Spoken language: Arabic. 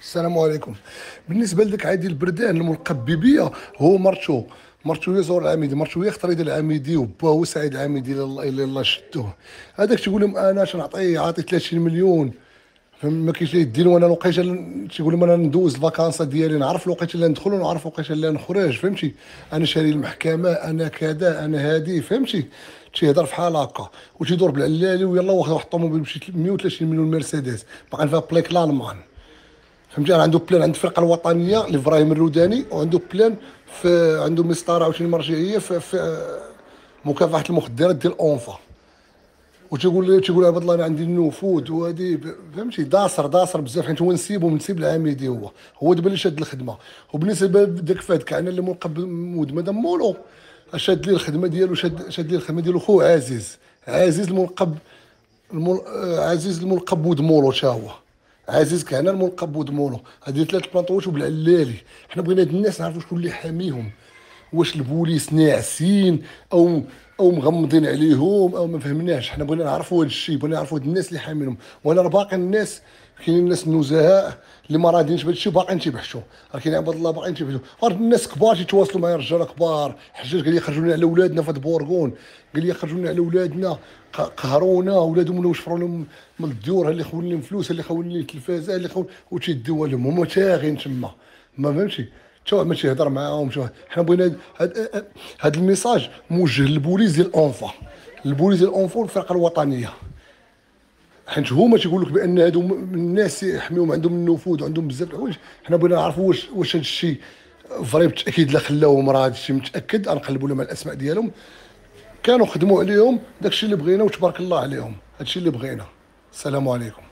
السلام عليكم بالنسبه لذاك عادي البردان الملقب ببيا هو مرتو مرتو زور العميدي مرتو خطر يدير العميدي وبا هو سعيد العميدي الا الله شدوه هذاك تيقول لهم انا تنعطيه عاطي 30 مليون ما كاينش اللي يدير وانا الوقيته تيقول لهم انا ندوز الفاكانسا ديالي نعرف الوقيته اللي ندخل ونعرف الوقيته اللي نخرج فهمتي انا شاري المحكمه انا كذا انا هادي فهمتي تيهضر فحال هكا وتيدور بالعلالي ويلا واخد واحد الطوموبيل مشيت 130 مليون مرسيدس باقي فيها بليك لالمان فهمتي راه عنده بلان عند الفرقه الوطنيه لابراهيم الروداني وعنده بلان في عنده مسطره عاوتاني مرجعيه في, في آه، مكافحه المخدرات ديال اونفا وتيقول لي تيقول عباد الله انا عندي النفوذ وهادي فهمتي داصر داصر بزاف حيت هو نسيبو ومنسيب العميدي هو هو دابا اللي شاد الخدمه وبالنسبه لذاك فهد كعنا اللي منقب مدام مولو شاد لي الخدمه ديالو شاد شاد لي الخدمه ديالو خوه عزيز عزيز المنقب المل... آه، عزيز الملقب ود مولو تا هو عزيز كهنا المنقب وضمونه هذه ثلاث بلانطوات وبالعلالي حنا بغينا هاد الناس نعرفوا شكون اللي حاميهم واش البوليس ناعسين او او مغمضين عليهم او ما فهمناش حنا بغينا نعرفوا هذا الشيء بغينا نعرفوا هاد الناس اللي حاميهم وانا باقي الناس كاينين الناس النزهاء اللي ما مرادين بهذا الشيء باقيين تيبحثوا راه كاين عباد الله باقيين تيبحثوا راه الناس كبار تيتواصلوا معايا رجال كبار حجاج قال لي خرجوا لنا على ولادنا في بورغون قال لي خرجوا لنا على ولادنا قهرونا ولادهم ولاو شفروا لهم من الديور اللي خول لهم فلوس اللي خول لهم التلفازه اللي خول وتيدوا لهم هما تاغين تما ما فهمتش حتى واحد ما تيهضر معاهم شو حنا بغينا هاد الميساج موجه للبوليس ديال اونفا البوليس ديال اونفا الفرقه الوطنيه حيت هما تيقول لك بان هادو الناس يحميهم عندهم النفوذ وعندهم بزاف الحوايج حنا بغينا نعرفوا واش واش هاد الشيء فري بالتاكيد لا خلاوهم راه هاد الشيء متاكد غنقلبوا لهم على الاسماء ديالهم كانوا خدموا عليهم داك الشيء اللي بغينا وتبارك الله عليهم هاد الشيء اللي بغينا السلام عليكم